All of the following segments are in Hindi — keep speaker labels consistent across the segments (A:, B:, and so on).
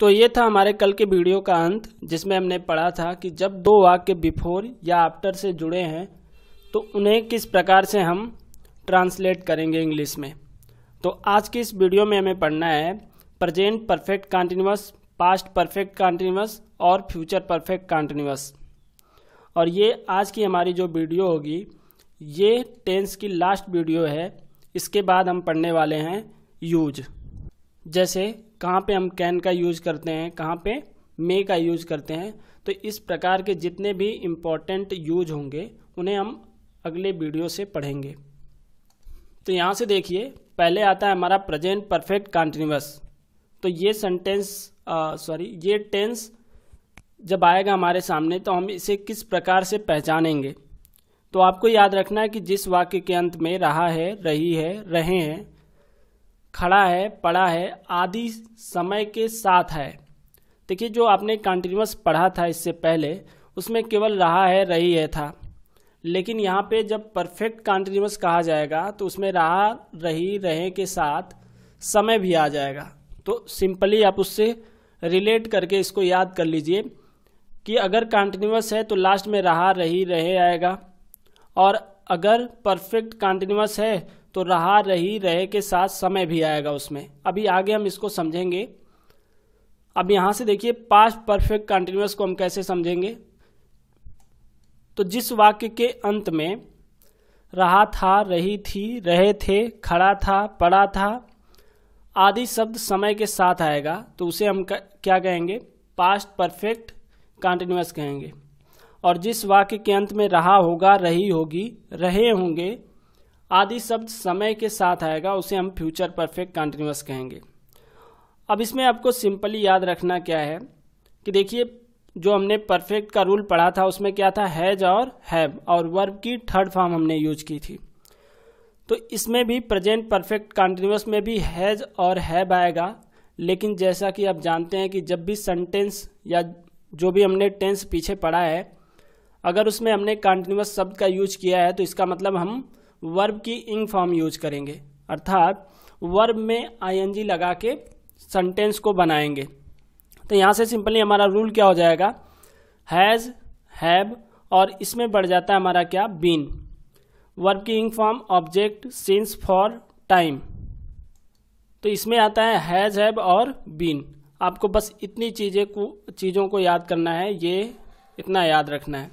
A: तो ये था हमारे कल के वीडियो का अंत जिसमें हमने पढ़ा था कि जब दो वाक्य बिफोर या आफ्टर से जुड़े हैं तो उन्हें किस प्रकार से हम ट्रांसलेट करेंगे इंग्लिश में तो आज की इस वीडियो में हमें पढ़ना है present perfect continuous past perfect continuous और फ्यूचर परफेक्ट कॉन्टीन्यूस और ये आज की हमारी जो वीडियो होगी ये टेंस की लास्ट वीडियो है इसके बाद हम पढ़ने वाले हैं यूज जैसे कहाँ पे हम कैन का यूज करते हैं कहाँ पे मे का यूज करते हैं तो इस प्रकार के जितने भी इम्पोर्टेंट यूज होंगे उन्हें हम अगले वीडियो से पढ़ेंगे तो यहाँ से देखिए पहले आता है हमारा प्रेजेंट परफेक्ट कॉन्टिन्यूस तो ये सेंटेंस सॉरी ये टेंस जब आएगा हमारे सामने तो हम इसे किस प्रकार से पहचानेंगे तो आपको याद रखना है कि जिस वाक्य के अंत में रहा है रही है रहे हैं खड़ा है पड़ा है आदि समय के साथ है देखिए जो आपने कंटिन्यूस पढ़ा था इससे पहले उसमें केवल रहा है रही है था लेकिन यहाँ पे जब परफेक्ट कंटिन्यूस कहा जाएगा तो उसमें रहा रही रहे के साथ समय भी आ जाएगा तो सिंपली आप उससे रिलेट करके इसको याद कर लीजिए कि अगर कंटिन्यूस है तो लास्ट में रहा रही रहे आएगा और अगर परफेक्ट कंटिन्यूस है तो रहा रही रहे के साथ समय भी आएगा उसमें अभी आगे हम इसको समझेंगे अब यहाँ से देखिए पास्ट परफेक्ट कंटिन्यूस को हम कैसे समझेंगे तो जिस वाक्य के अंत में रहा था रही थी रहे थे खड़ा था पड़ा था आदि शब्द समय के साथ आएगा तो उसे हम क्या कहेंगे पास्ट परफेक्ट कंटिन्यूस कहेंगे और जिस वाक्य के अंत में रहा होगा रही होगी रहे होंगे आदि शब्द समय के साथ आएगा उसे हम फ्यूचर परफेक्ट कंटिन्यूस कहेंगे अब इसमें आपको सिंपली याद रखना क्या है कि देखिए जो हमने परफेक्ट का रूल पढ़ा था उसमें क्या था हैज और हैव और वर्ब की थर्ड फॉर्म हमने यूज की थी तो इसमें भी प्रेजेंट परफेक्ट कंटिन्यूस में भी हैज और हैव आएगा लेकिन जैसा कि आप जानते हैं कि जब भी सेंटेंस या जो भी हमने टेंस पीछे पढ़ा है अगर उसमें हमने कंटिन्यूस शब्द का यूज किया है तो इसका मतलब हम वर्ब की इंग फॉर्म यूज करेंगे अर्थात वर्ब में आईएनजी लगा के सेंटेंस को बनाएंगे तो यहाँ से सिंपली हमारा रूल क्या हो जाएगा हैज़ हैव और इसमें बढ़ जाता है हमारा क्या बीन वर्ब की ing form object since for time तो इसमें आता है हैज़ हैव और बीन आपको बस इतनी चीज़ें को चीज़ों को याद करना है ये इतना याद रखना है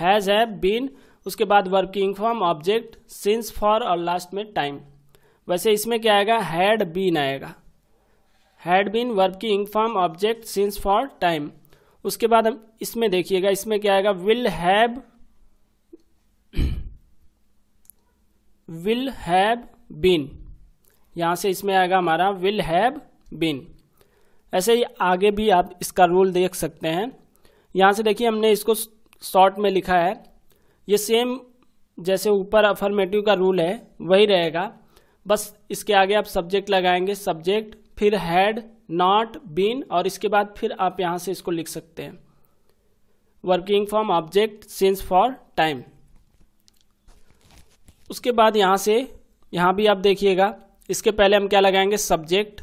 A: हैज़ हैव बीन उसके बाद working form object since for और लास्ट में टाइम वैसे इसमें क्या आएगा हैड बीन आएगा had been working form object since for time उसके बाद हम इसमें देखिएगा इसमें क्या आएगा will have will have been यहाँ से इसमें आएगा हमारा विल हैव बीन ऐसे ही आगे भी आप इसका रूल देख सकते हैं यहाँ से देखिए हमने इसको शॉर्ट में लिखा है ये सेम जैसे ऊपर अफर्मेटिव का रूल है वही रहेगा बस इसके आगे आप सब्जेक्ट लगाएंगे सब्जेक्ट फिर हैड नॉट बीन और इसके बाद फिर आप यहाँ से इसको लिख सकते हैं working from object since for time उसके बाद यहाँ से यहाँ भी आप देखिएगा इसके पहले हम क्या लगाएंगे सब्जेक्ट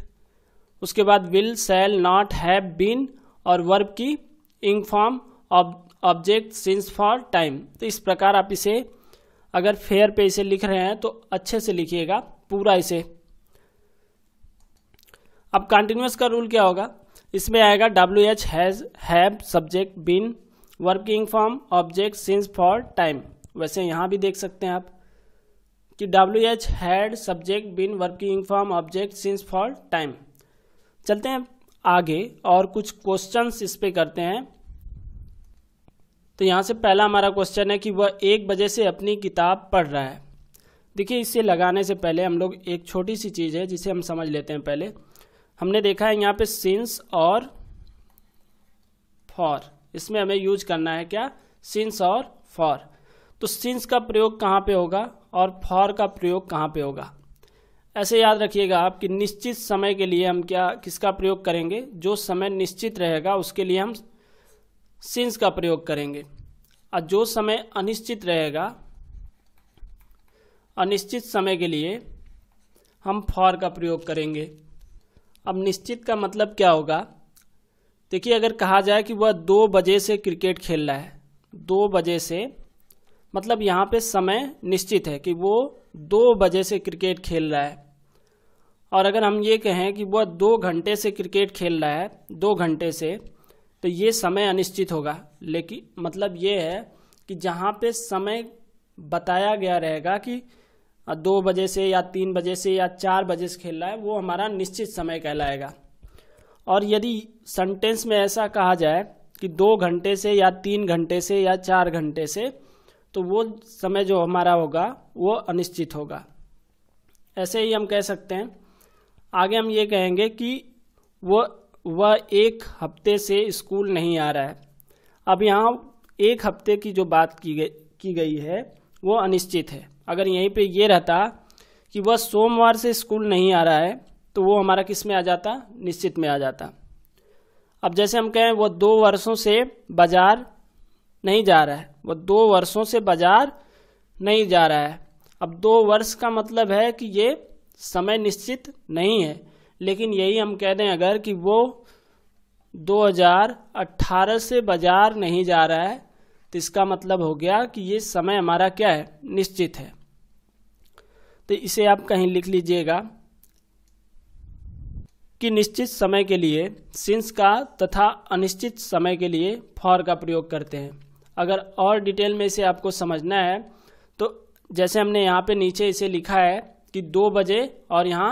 A: उसके बाद will shall not have been और वर्ब की ing form object since for time तो इस प्रकार आप इसे अगर फेयर पे इसे लिख रहे हैं तो अच्छे से लिखिएगा पूरा इसे अब कंटिन्यूस का रूल क्या होगा इसमें आएगा W H has have subject been working form object since for time वैसे यहाँ भी देख सकते हैं आप कि W H had subject been working form object since for time चलते हैं आगे और कुछ क्वेश्चंस इस पर करते हैं तो यहाँ से पहला हमारा क्वेश्चन है कि वह एक बजे से अपनी किताब पढ़ रहा है देखिए इससे लगाने से पहले हम लोग एक छोटी सी चीज़ है जिसे हम समझ लेते हैं पहले हमने देखा है यहाँ पे सिंस और फॉर इसमें हमें यूज करना है क्या सिंस और फॉर तो सिंस का प्रयोग कहाँ पे होगा और फॉर का प्रयोग कहाँ पे होगा ऐसे याद रखिएगा आप कि निश्चित समय के लिए हम क्या किसका प्रयोग करेंगे जो समय निश्चित रहेगा उसके लिए हम सिंस का प्रयोग करेंगे और जो समय अनिश्चित रहेगा अनिश्चित समय के लिए हम फॉर का प्रयोग करेंगे अब निश्चित का मतलब क्या होगा देखिए अगर कहा जाए कि वह दो बजे से क्रिकेट खेल रहा है दो बजे से मतलब यहाँ पे समय निश्चित है कि वो दो बजे से क्रिकेट खेल रहा है और अगर हम ये कहें कि वह दो घंटे से क्रिकेट खेल रहा है दो घंटे से तो ये समय अनिश्चित होगा लेकिन मतलब ये है कि जहाँ पे समय बताया गया रहेगा कि दो बजे से या तीन बजे से या चार बजे से खेल रहा है वो हमारा निश्चित समय कहलाएगा और यदि सेंटेंस में ऐसा कहा जाए कि दो घंटे से या तीन घंटे से या चार घंटे से तो वो समय जो हमारा होगा वो अनिश्चित होगा ऐसे ही हम कह सकते हैं आगे हम ये कहेंगे कि वो वह एक हफ्ते से स्कूल नहीं आ रहा है अब यहाँ एक हफ्ते की जो बात की गई की गई है वो अनिश्चित है अगर यहीं पे ये रहता कि वह सोमवार से स्कूल नहीं आ रहा है तो वो हमारा किस में आ जाता निश्चित में आ जाता अब जैसे हम कहें वह दो वर्षों से बाजार नहीं जा रहा है वह दो वर्षों से बाजार नहीं जा रहा है अब दो वर्ष का मतलब है कि ये समय निश्चित नहीं है लेकिन यही हम कह दें अगर कि वो 2018 से बाजार नहीं जा रहा है तो इसका मतलब हो गया कि ये समय हमारा क्या है निश्चित है तो इसे आप कहीं लिख लीजिएगा कि निश्चित समय के लिए सिंस का तथा अनिश्चित समय के लिए फॉर का प्रयोग करते हैं अगर और डिटेल में इसे आपको समझना है तो जैसे हमने यहाँ पे नीचे इसे लिखा है कि दो बजे और यहाँ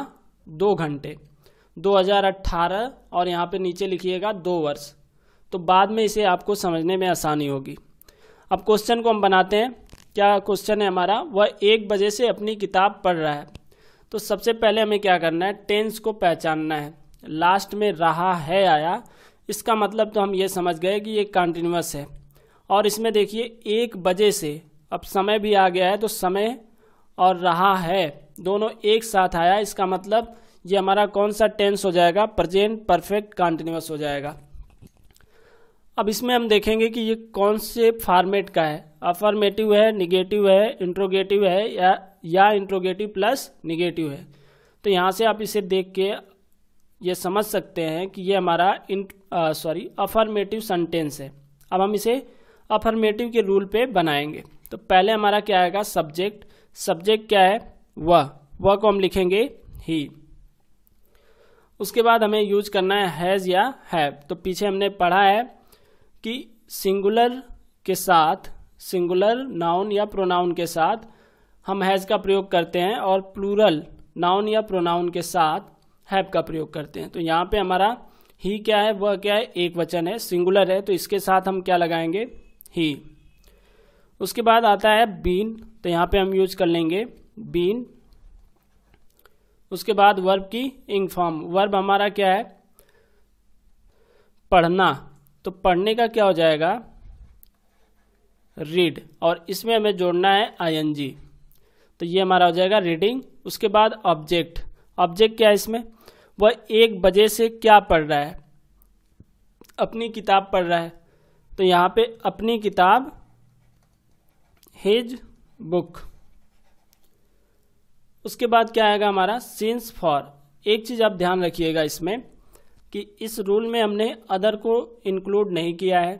A: दो घंटे 2018 और यहाँ पे नीचे लिखिएगा दो वर्ष तो बाद में इसे आपको समझने में आसानी होगी अब क्वेश्चन को हम बनाते हैं क्या क्वेश्चन है हमारा वह एक बजे से अपनी किताब पढ़ रहा है तो सबसे पहले हमें क्या करना है टेंस को पहचानना है लास्ट में रहा है आया इसका मतलब तो हम ये समझ गए कि ये कंटिन्यूस है और इसमें देखिए एक बजे से अब समय भी आ गया है तो समय और रहा है दोनों एक साथ आया इसका मतलब ये हमारा कौन सा टेंस हो जाएगा प्रजेंट परफेक्ट कॉन्टिन्यूस हो जाएगा अब इसमें हम देखेंगे कि ये कौन से फॉर्मेट का है अफॉर्मेटिव है निगेटिव है इंट्रोगेटिव है या या इंट्रोगेटिव प्लस निगेटिव है तो यहाँ से आप इसे देख के ये समझ सकते हैं कि ये हमारा इन सॉरी अफॉर्मेटिव सेंटेंस है अब हम इसे अफॉर्मेटिव के रूल पे बनाएंगे तो पहले हमारा क्या आएगा सब्जेक्ट सब्जेक्ट क्या है वह वह को हम लिखेंगे ही उसके बाद हमें यूज करना है हैज़ या हैव तो पीछे हमने पढ़ा है कि सिंगुलर के साथ सिंगुलर नाउन या प्रोनाउन के साथ हम हैज़ का प्रयोग करते हैं और प्लूरल नाउन या प्रोनाउन के साथ हैव का प्रयोग करते हैं तो यहाँ पे हमारा ही क्या है वह क्या है एक वचन है सिंगुलर है तो इसके साथ हम क्या लगाएंगे ही उसके बाद आता है बीन तो यहाँ पे हम यूज कर लेंगे बीन उसके बाद वर्ब की इंग फॉर्म वर्ब हमारा क्या है पढ़ना तो पढ़ने का क्या हो जाएगा रीड और इसमें हमें जोड़ना है आईएनजी तो ये हमारा हो जाएगा रीडिंग उसके बाद ऑब्जेक्ट ऑब्जेक्ट क्या है इसमें वह एक बजे से क्या पढ़ रहा है अपनी किताब पढ़ रहा है तो यहाँ पे अपनी किताब हिज बुक उसके बाद क्या आएगा हमारा सिंस फॉर एक चीज़ आप ध्यान रखिएगा इसमें कि इस रूल में हमने अदर को इंक्लूड नहीं किया है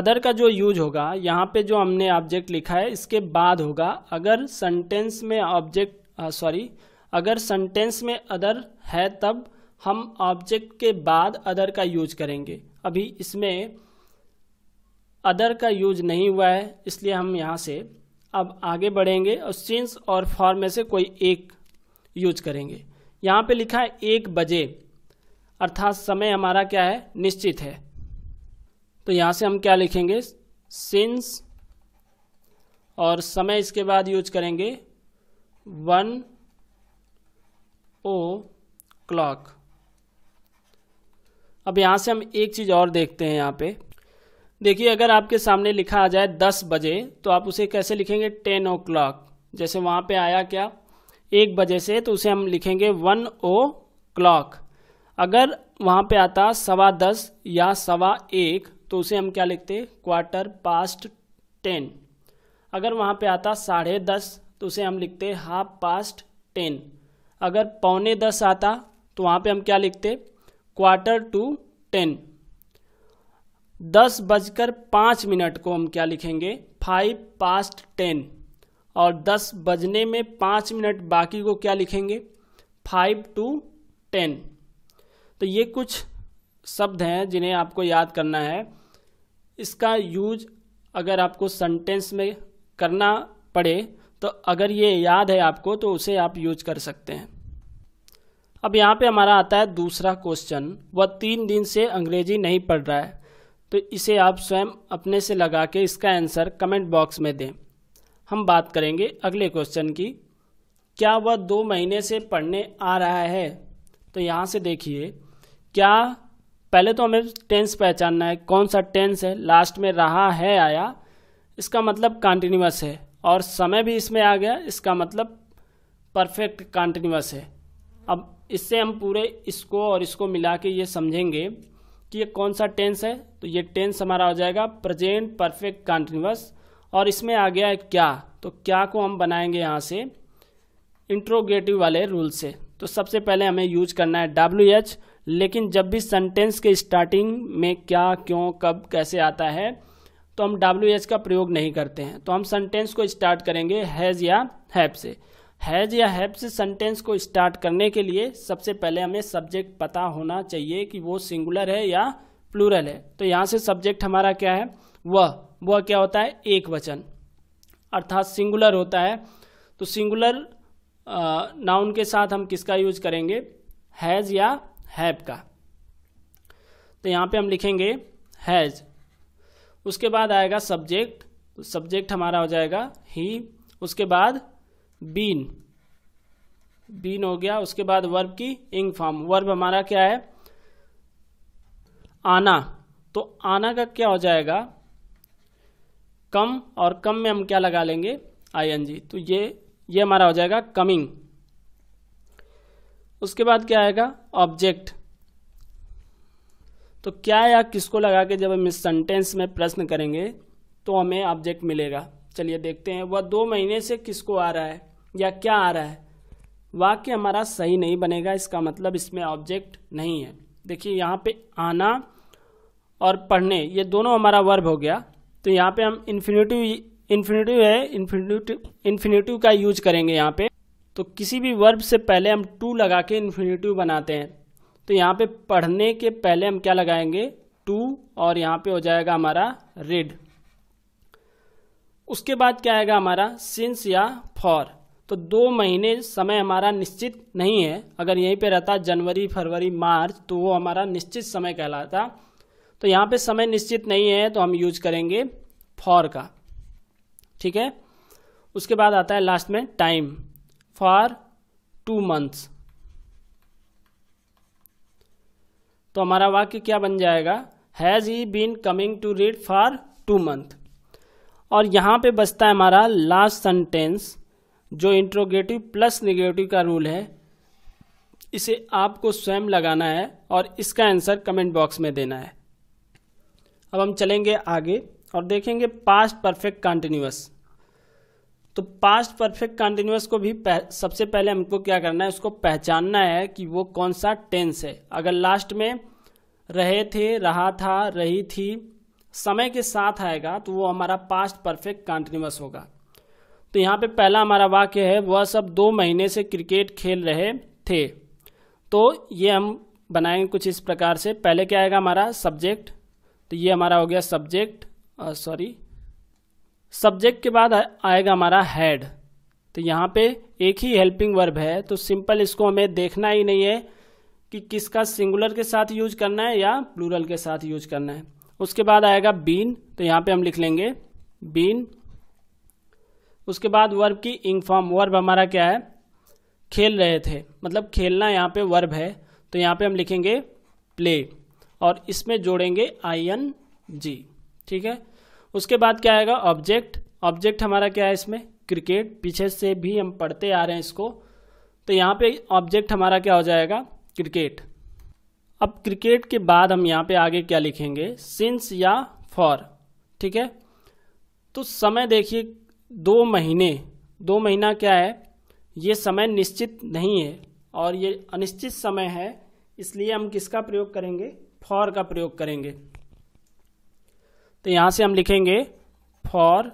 A: अदर का जो यूज होगा यहाँ पे जो हमने ऑब्जेक्ट लिखा है इसके बाद होगा अगर सेंटेंस में ऑब्जेक्ट सॉरी अगर सेंटेंस में अदर है तब हम ऑब्जेक्ट के बाद अदर का यूज करेंगे अभी इसमें अदर का यूज नहीं हुआ है इसलिए हम यहाँ से अब आगे बढ़ेंगे और सिंस और फॉर में से कोई एक यूज करेंगे यहाँ पे लिखा है एक बजे अर्थात समय हमारा क्या है निश्चित है तो यहाँ से हम क्या लिखेंगे सिंस और समय इसके बाद यूज करेंगे वन ओ क्लॉक अब यहाँ से हम एक चीज़ और देखते हैं यहाँ पे देखिए अगर आपके सामने लिखा आ जाए दस बजे तो आप उसे कैसे लिखेंगे टेन ओ क्लॉक जैसे वहाँ पे आया क्या एक बजे से तो उसे हम लिखेंगे वन ओ क्लॉक अगर वहाँ पे आता सवा दस या सवा एक तो उसे हम क्या लिखते क्वार्टर पास्ट टेन अगर वहाँ पे आता साढ़े दस तो उसे हम लिखते हाफ पास्ट टेन अगर पौने दस आता तो वहाँ पे हम क्या लिखते क्वार्टर टू टेन दस बजकर पाँच मिनट को हम क्या लिखेंगे फाइव पास्ट टेन और दस बजने में पाँच मिनट बाकी को क्या लिखेंगे फाइव टू टेन तो ये कुछ शब्द हैं जिन्हें आपको याद करना है इसका यूज अगर आपको सेंटेंस में करना पड़े तो अगर ये याद है आपको तो उसे आप यूज कर सकते हैं अब यहाँ पे हमारा आता है दूसरा क्वेश्चन वह तीन दिन से अंग्रेजी नहीं पढ़ रहा है तो इसे आप स्वयं अपने से लगा के इसका आंसर कमेंट बॉक्स में दें हम बात करेंगे अगले क्वेश्चन की क्या वह दो महीने से पढ़ने आ रहा है तो यहाँ से देखिए क्या पहले तो हमें टेंस पहचानना है कौन सा टेंस है लास्ट में रहा है आया इसका मतलब कॉन्टीन्यूस है और समय भी इसमें आ गया इसका मतलब परफेक्ट कॉन्टीन्यूस है अब इससे हम पूरे इसको और इसको मिला के ये समझेंगे कि ये कौन सा टेंस है तो ये टेंस हमारा हो जाएगा प्रेजेंट परफेक्ट कंटिन्यूस और इसमें आ गया है क्या तो क्या को हम बनाएंगे यहाँ से इंट्रोगेटिव वाले रूल से तो सबसे पहले हमें यूज करना है डब्ल्यू एच लेकिन जब भी सेंटेंस के स्टार्टिंग में क्या क्यों कब कैसे आता है तो हम डब्ल्यू एच का प्रयोग नहीं करते हैं तो हम सेंटेंस को स्टार्ट करेंगे हैज़ या हैप से हैज़ या हैव से सेंटेंस को स्टार्ट करने के लिए सबसे पहले हमें सब्जेक्ट पता होना चाहिए कि वो सिंगुलर है या प्लूरल है तो यहाँ से सब्जेक्ट हमारा क्या है वह वह क्या होता है एक वचन अर्थात सिंगुलर होता है तो सिंगुलर नाउन के साथ हम किसका यूज करेंगे हैज़ या हैव का तो यहाँ पे हम लिखेंगे हैज़ उसके बाद आएगा सब्जेक्ट तो सब्जेक्ट हमारा हो जाएगा ही उसके बाद बीन बीन हो गया उसके बाद वर्ब की इंग फॉर्म वर्ब हमारा क्या है आना तो आना का क्या हो जाएगा कम और कम में हम क्या लगा लेंगे आईएनजी तो ये ये हमारा हो जाएगा कमिंग उसके बाद क्या आएगा ऑब्जेक्ट तो क्या या किसको लगा के जब हम इस सेंटेंस में प्रश्न करेंगे तो हमें ऑब्जेक्ट मिलेगा चलिए देखते हैं वह दो महीने से किसको आ रहा है या क्या आ रहा है वाक्य हमारा सही नहीं बनेगा इसका मतलब इसमें ऑब्जेक्ट नहीं है देखिए यहाँ पे आना और पढ़ने ये दोनों हमारा वर्ब हो गया तो यहाँ पे हम इन्फिनेटिव इन्फिनेटिव है इन्फिनेटिव इन्फिनेटिव का यूज करेंगे यहाँ पे तो किसी भी वर्ब से पहले हम टू लगा के इन्फिनेटिव बनाते हैं तो यहाँ पे पढ़ने के पहले हम क्या लगाएंगे टू और यहाँ पे हो जाएगा हमारा रेड उसके बाद क्या आएगा हमारा सिंस या फॉर तो दो महीने समय हमारा निश्चित नहीं है अगर यहीं पे रहता जनवरी फरवरी मार्च तो वो हमारा निश्चित समय कहलाता तो यहाँ पे समय निश्चित नहीं है तो हम यूज करेंगे फॉर का ठीक है उसके बाद आता है लास्ट में टाइम फॉर टू मंथ्स तो हमारा वाक्य क्या बन जाएगा has he been coming to read for two month और यहाँ पे बचता है हमारा लास्ट सेंटेंस जो इंट्रोगेटिव प्लस निगेटिव का रूल है इसे आपको स्वयं लगाना है और इसका आंसर कमेंट बॉक्स में देना है अब हम चलेंगे आगे और देखेंगे पास्ट परफेक्ट कॉन्टिन्यूस तो पास्ट परफेक्ट कॉन्टिन्यूस को भी पह, सबसे पहले हमको क्या करना है उसको पहचानना है कि वो कौन सा टेंस है अगर लास्ट में रहे थे रहा था रही थी समय के साथ आएगा तो वो हमारा पास्ट परफेक्ट कॉन्टिन्यूस होगा तो यहाँ पे पहला हमारा वाक्य है वह सब दो महीने से क्रिकेट खेल रहे थे तो ये हम बनाएंगे कुछ इस प्रकार से पहले क्या आएगा हमारा सब्जेक्ट तो ये हमारा हो गया सब्जेक्ट सॉरी सब्जेक्ट के बाद आएगा हमारा हेड तो यहाँ पे एक ही हेल्पिंग वर्ब है तो सिंपल इसको हमें देखना ही नहीं है कि किसका सिंगुलर के साथ यूज करना है या प्लूरल के साथ यूज करना है उसके बाद आएगा बीन तो यहाँ पे हम लिख लेंगे बीन उसके बाद वर्ब की इंग फॉर्म वर्ब हमारा क्या है खेल रहे थे मतलब खेलना यहाँ पे वर्ब है तो यहाँ पे हम लिखेंगे प्ले और इसमें जोड़ेंगे आई एन जी ठीक है उसके बाद क्या आएगा ऑब्जेक्ट ऑब्जेक्ट हमारा क्या है इसमें क्रिकेट पीछे से भी हम पढ़ते आ रहे हैं इसको तो यहाँ पे ऑब्जेक्ट हमारा क्या हो जाएगा क्रिकेट अब क्रिकेट के बाद हम यहाँ पे आगे क्या लिखेंगे सिंस या फॉर ठीक है तो समय देखिए दो महीने दो महीना क्या है ये समय निश्चित नहीं है और ये अनिश्चित समय है इसलिए हम किसका प्रयोग करेंगे फॉर का प्रयोग करेंगे तो यहाँ से हम लिखेंगे फॉर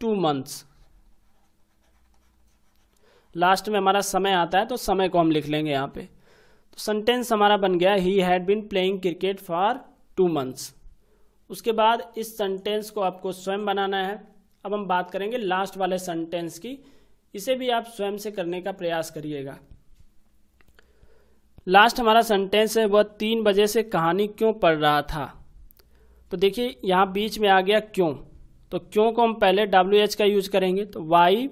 A: टू मंथ्स लास्ट में हमारा समय आता है तो समय को हम लिख लेंगे यहाँ पे तो सेंटेंस हमारा बन गया he had been playing cricket for two months उसके बाद इस सेंटेंस को आपको स्वयं बनाना है अब हम बात करेंगे लास्ट वाले सेंटेंस की इसे भी आप स्वयं से करने का प्रयास करिएगा लास्ट हमारा सेंटेंस है वह तीन बजे से कहानी क्यों पढ़ रहा था तो देखिए यहाँ बीच में आ गया क्यों तो क्यों को हम पहले डब्ल्यू एच का यूज करेंगे तो वाई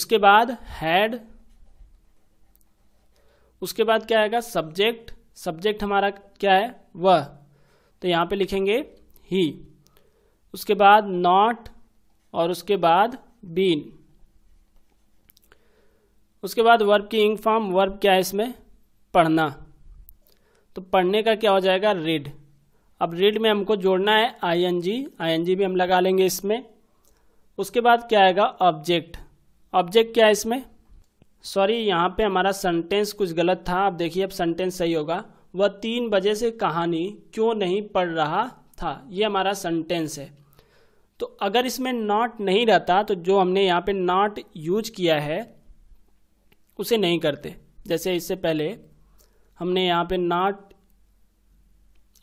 A: उसके बाद हैड उसके बाद क्या आएगा सब्जेक्ट सब्जेक्ट हमारा क्या है वह तो यहाँ पे लिखेंगे ही उसके बाद नॉट और उसके बाद बीन उसके बाद वर्ब की इंग फॉर्म वर्ब क्या है इसमें पढ़ना तो पढ़ने का क्या हो जाएगा रीड अब रीड में हमको जोड़ना है आई I N G N G भी हम लगा लेंगे इसमें उसके बाद क्या आएगा ऑब्जेक्ट ऑब्जेक्ट क्या है इसमें सॉरी यहाँ पे हमारा सेंटेंस कुछ गलत था अब देखिए अब सेंटेंस सही होगा वह तीन बजे से कहानी क्यों नहीं पढ़ रहा था ये हमारा सेंटेंस है तो अगर इसमें नॉट नहीं रहता तो जो हमने यहाँ पे नॉट यूज किया है उसे नहीं करते जैसे इससे पहले हमने यहाँ पे नॉट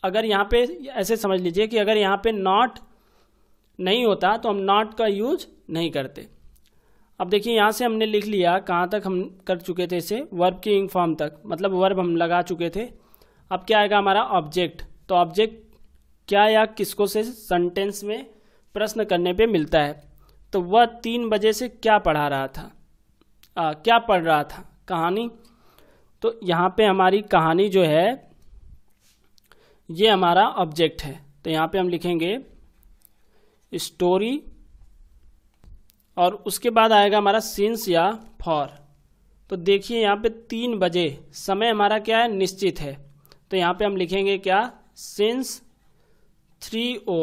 A: अगर यहाँ पे ऐसे समझ लीजिए कि अगर यहाँ पे नॉट नहीं होता तो हम नॉट का यूज नहीं करते अब देखिए यहाँ से हमने लिख लिया कहाँ तक हम कर चुके थे इसे वर्ब की इंग फॉर्म तक मतलब वर्ब हम लगा चुके थे अब क्या आएगा हमारा ऑब्जेक्ट तो ऑब्जेक्ट क्या या किसको से सेंटेंस में प्रश्न करने पे मिलता है तो वह तीन बजे से क्या पढ़ा रहा था आ, क्या पढ़ रहा था कहानी तो यहाँ पे हमारी कहानी जो है ये हमारा ऑब्जेक्ट है तो यहाँ पे हम लिखेंगे स्टोरी और उसके बाद आएगा हमारा सीन्स या फॉर तो देखिए यहाँ पे तीन बजे समय हमारा क्या है निश्चित है तो यहाँ पे हम लिखेंगे क्या सिंस थ्री ओ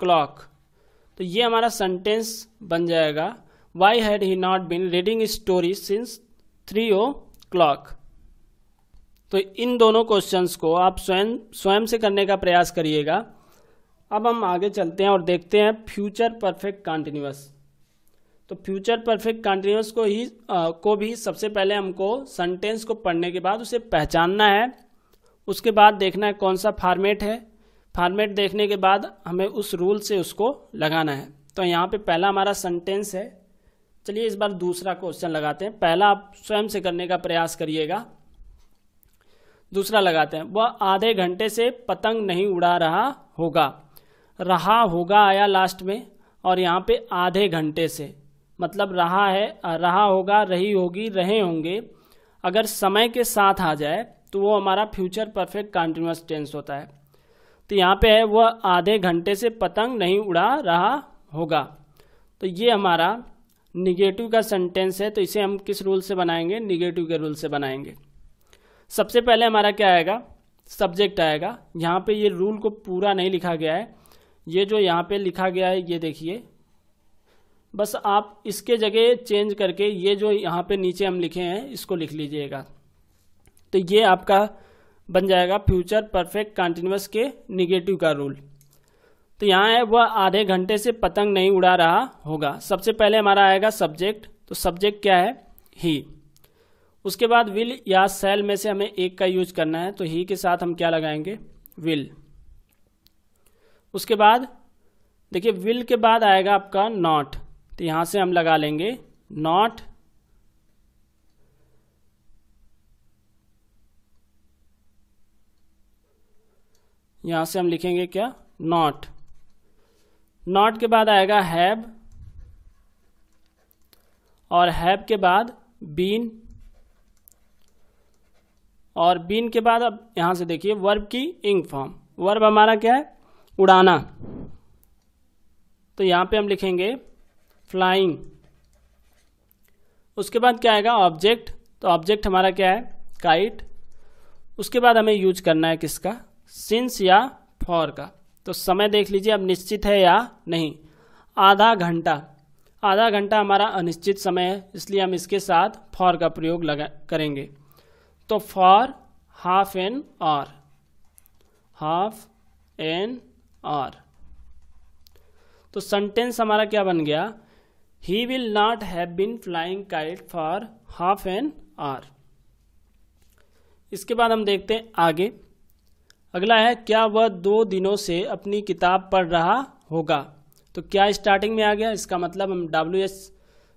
A: क्लॉक तो ये हमारा सेंटेंस बन जाएगा why had he not been reading story since three o'clock तो इन दोनों क्वेश्चंस को आप स्वयं स्वयं से करने का प्रयास करिएगा अब हम आगे चलते हैं और देखते हैं फ्यूचर परफेक्ट कॉन्टिन्यूस तो फ्यूचर परफेक्ट कॉन्टिन्यूस को ही आ, को भी सबसे पहले हमको सेंटेंस को पढ़ने के बाद उसे पहचानना है उसके बाद देखना है कौन सा फार्मेट है फॉर्मेट देखने के बाद हमें उस रूल से उसको लगाना है तो यहाँ पे पहला हमारा सेंटेंस है चलिए इस बार दूसरा क्वेश्चन लगाते हैं पहला आप स्वयं से करने का प्रयास करिएगा दूसरा लगाते हैं वह आधे घंटे से पतंग नहीं उड़ा रहा होगा रहा होगा आया लास्ट में और यहाँ पे आधे घंटे से मतलब रहा है रहा होगा रही होगी रहे होंगे अगर समय के साथ आ जाए तो वो हमारा फ्यूचर परफेक्ट कंटिन्यूस टेंस होता है तो यहाँ पे है वह आधे घंटे से पतंग नहीं उड़ा रहा होगा तो ये हमारा निगेटिव का सेंटेंस है तो इसे हम किस रूल से बनाएंगे निगेटिव के रूल से बनाएंगे सबसे पहले हमारा क्या आएगा सब्जेक्ट आएगा यहाँ पे ये रूल को पूरा नहीं लिखा गया है ये जो यहाँ पे लिखा गया है ये देखिए बस आप इसके जगह चेंज करके ये जो यहाँ पे नीचे हम लिखे हैं इसको लिख लीजिएगा तो ये आपका बन जाएगा फ्यूचर परफेक्ट कंटिन्यूस के निगेटिव का रूल तो यहाँ है वह आधे घंटे से पतंग नहीं उड़ा रहा होगा सबसे पहले हमारा आएगा सब्जेक्ट तो सब्जेक्ट क्या है ही उसके बाद विल या सेल में से हमें एक का यूज करना है तो ही के साथ हम क्या लगाएंगे विल उसके बाद देखिए विल के बाद आएगा आपका नॉट तो यहाँ से हम लगा लेंगे नॉट यहाँ से हम लिखेंगे क्या नॉट नॉट के बाद आएगा हैब और हैब के बाद बीन और बीन के बाद अब यहाँ से देखिए वर्ब की इंग फॉर्म वर्ब हमारा क्या है उड़ाना तो यहाँ पे हम लिखेंगे फ्लाइंग उसके बाद क्या आएगा ऑब्जेक्ट तो ऑब्जेक्ट हमारा क्या है काइट उसके बाद हमें यूज करना है किसका सिंस या फॉर का तो समय देख लीजिए अब निश्चित है या नहीं आधा घंटा आधा घंटा हमारा अनिश्चित समय है इसलिए हम इसके साथ फॉर का प्रयोग लगा करेंगे तो for half an hour half an hour तो सेंटेंस हमारा क्या बन गया he will not have been flying kite for half an hour इसके बाद हम देखते हैं आगे अगला है क्या वह दो दिनों से अपनी किताब पढ़ रहा होगा तो क्या स्टार्टिंग में आ गया इसका मतलब हम डब्ल्यू एस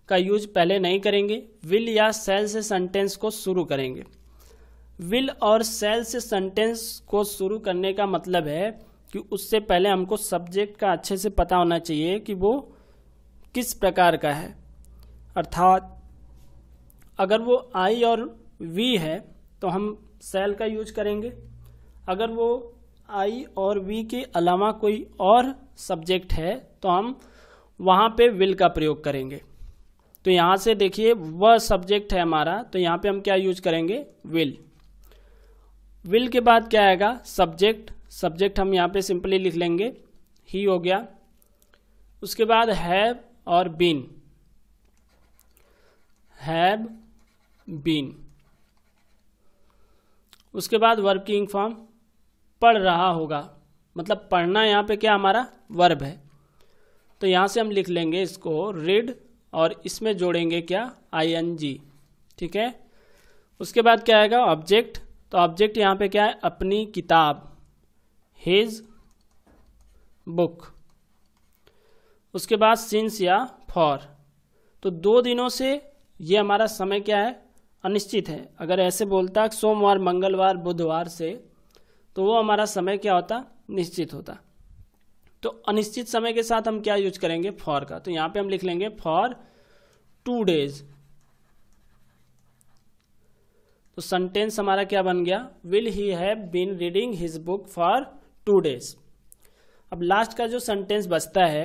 A: का यूज पहले नहीं करेंगे विल या सेल से सेंटेंस को शुरू करेंगे विल और सेल से सेंटेंस को शुरू करने का मतलब है कि उससे पहले हमको सब्जेक्ट का अच्छे से पता होना चाहिए कि वो किस प्रकार का है अर्थात अगर वो आई और वी है तो हम सेल का यूज करेंगे अगर वो आई और वी के अलावा कोई और सब्जेक्ट है तो हम वहाँ पे विल का प्रयोग करेंगे तो यहाँ से देखिए वह सब्जेक्ट है हमारा तो यहाँ पे हम क्या यूज करेंगे विल विल के बाद क्या आएगा सब्जेक्ट सब्जेक्ट हम यहाँ पे सिंपली लिख लेंगे ही हो गया उसके बाद हैव और बीन हैव बीन उसके बाद वर्किंग फॉर्म पढ़ रहा होगा मतलब पढ़ना यहाँ पे क्या हमारा वर्ब है तो यहाँ से हम लिख लेंगे इसको रीड और इसमें जोड़ेंगे क्या आई ठीक है उसके बाद क्या आएगा ऑब्जेक्ट तो ऑब्जेक्ट यहाँ पे क्या है अपनी किताब हिज बुक उसके बाद सिंस या फॉर तो दो दिनों से ये हमारा समय क्या है अनिश्चित है अगर ऐसे बोलता सोमवार मंगलवार बुधवार से तो वो हमारा समय क्या होता निश्चित होता तो अनिश्चित समय के साथ हम क्या यूज करेंगे फॉर का तो यहां पे हम लिख लेंगे फॉर टू डेज तो सेंटेंस हमारा क्या बन गया will he have been reading his book for two days अब लास्ट का जो सेंटेंस बचता है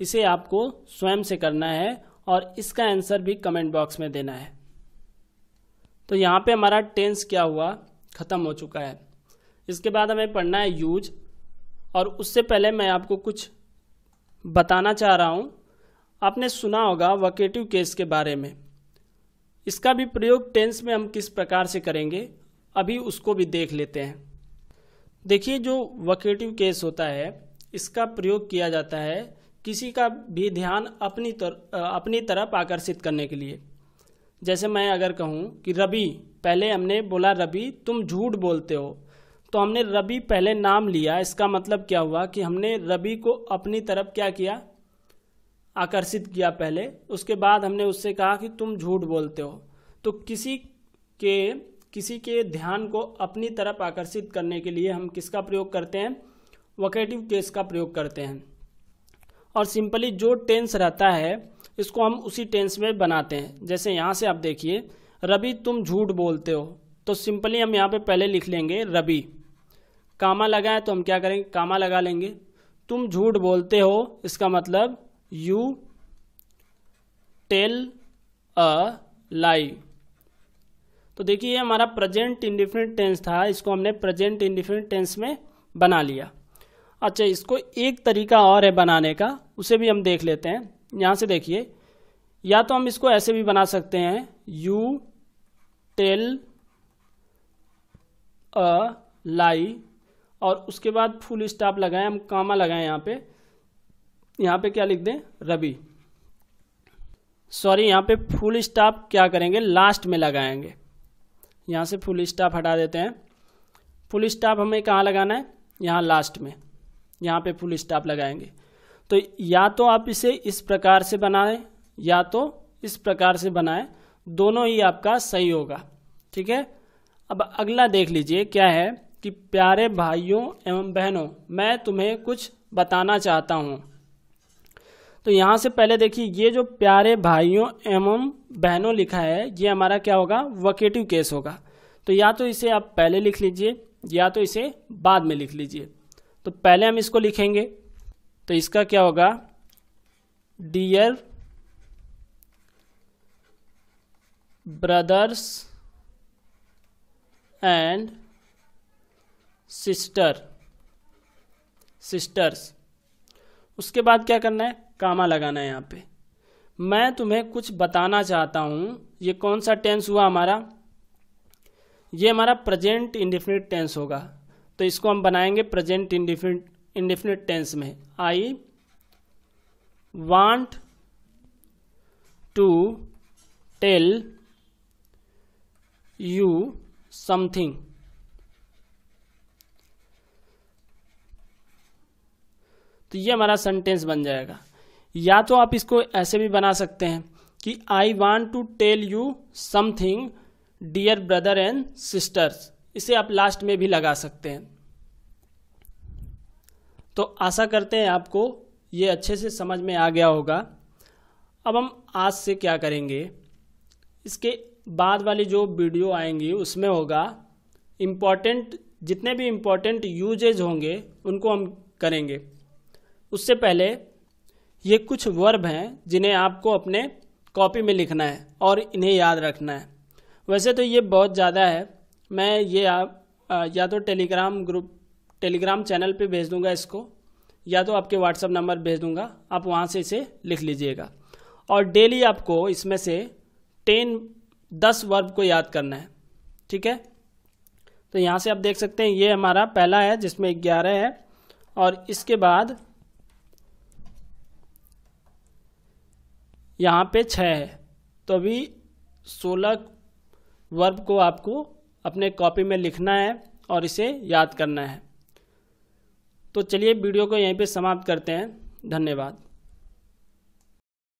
A: इसे आपको स्वयं से करना है और इसका आंसर भी कमेंट बॉक्स में देना है तो यहां पे हमारा टेंस क्या हुआ ख़त्म हो चुका है इसके बाद हमें पढ़ना है यूज और उससे पहले मैं आपको कुछ बताना चाह रहा हूँ आपने सुना होगा वकेटिव केस के बारे में इसका भी प्रयोग टेंस में हम किस प्रकार से करेंगे अभी उसको भी देख लेते हैं देखिए जो वकेटिव केस होता है इसका प्रयोग किया जाता है किसी का भी ध्यान अपनी तर, अपनी तरफ आकर्षित करने के लिए जैसे मैं अगर कहूँ कि रवि पहले हमने बोला रवि तुम झूठ बोलते हो तो हमने रबी पहले नाम लिया इसका मतलब क्या हुआ कि हमने रबी को अपनी तरफ क्या किया आकर्षित किया पहले उसके बाद हमने उससे कहा कि तुम झूठ बोलते हो तो किसी के किसी के ध्यान को अपनी तरफ आकर्षित करने के लिए हम किसका प्रयोग करते हैं वोकेटिव केस का प्रयोग करते हैं और सिंपली जो टेंस रहता है इसको हम उसी टेंस में बनाते हैं जैसे यहाँ से आप देखिए रवि तुम झूठ बोलते हो तो सिंपली हम यहाँ पे पहले लिख लेंगे रवि कामा लगाएं तो हम क्या करेंगे कामा लगा लेंगे तुम झूठ बोलते हो इसका मतलब यू टेल अ लाई तो देखिए ये हमारा प्रेजेंट इंडिफिनिट टेंस था इसको हमने प्रेजेंट इंडिफिनिट टेंस में बना लिया अच्छा इसको एक तरीका और है बनाने का उसे भी हम देख लेते हैं यहाँ से देखिए या तो हम इसको ऐसे भी बना सकते हैं यू टेल अ लाई और उसके बाद फुल स्टॉप लगाएं हम कामा लगाएं यहाँ पे यहाँ पे क्या लिख दें रबी सॉरी यहाँ पे फुल स्टॉप क्या करेंगे लास्ट में लगाएंगे यहाँ से फुल स्टॉप हटा देते हैं फुल स्टॉप हमें कहाँ लगाना है यहाँ लास्ट में यहाँ पे फुल स्टॉप लगाएंगे तो या तो आप इसे इस प्रकार से बनाएं या तो इस प्रकार से बनाएं दोनों ही आपका सही होगा ठीक है अब अगला देख लीजिए क्या है कि प्यारे भाइयों एवं बहनों मैं तुम्हें कुछ बताना चाहता हूँ तो यहाँ से पहले देखिए ये जो प्यारे भाइयों एवं बहनों लिखा है ये हमारा क्या होगा वकेटिव केस होगा तो या तो इसे आप पहले लिख लीजिए या तो इसे बाद में लिख लीजिए तो पहले हम इसको लिखेंगे तो इसका क्या होगा dear brothers and sister sisters उसके बाद क्या करना है कामा लगाना है यहाँ पे मैं तुम्हें कुछ बताना चाहता हूँ ये कौन सा टेंस हुआ हमारा ये हमारा प्रेजेंट इंडिफिनिट टेंस होगा तो इसको हम बनाएंगे प्रेजेंट इंडिफिनिट इंडिफिनिट टेंस में I want to tell you something तो ये हमारा सेंटेंस बन जाएगा या तो आप इसको ऐसे भी बना सकते हैं कि I want to tell you something dear brother and sisters इसे आप लास्ट में भी लगा सकते हैं तो आशा करते हैं आपको ये अच्छे से समझ में आ गया होगा अब हम आज से क्या करेंगे इसके बाद वाली जो वीडियो आएंगी उसमें होगा इम्पॉर्टेंट जितने भी इम्पॉर्टेंट यूजेज होंगे उनको हम करेंगे उससे पहले ये कुछ वर्ब हैं जिन्हें आपको अपने कॉपी में लिखना है और इन्हें याद रखना है वैसे तो ये बहुत ज़्यादा है मैं ये आप या तो टेलीग्राम ग्रुप टेलीग्राम चैनल पे भेज दूंगा इसको या तो आपके व्हाट्सअप नंबर भेज दूंगा आप वहाँ से इसे लिख लीजिएगा और डेली आपको इसमें से टेन दस वर्ब को याद करना है ठीक है तो यहाँ से आप देख सकते हैं ये हमारा पहला है जिसमें ग्यारह है और इसके बाद यहाँ पे छः है तो अभी सोलह वर्ब को आपको अपने कॉपी में लिखना है और इसे याद करना है तो चलिए वीडियो को यहीं पे समाप्त करते हैं धन्यवाद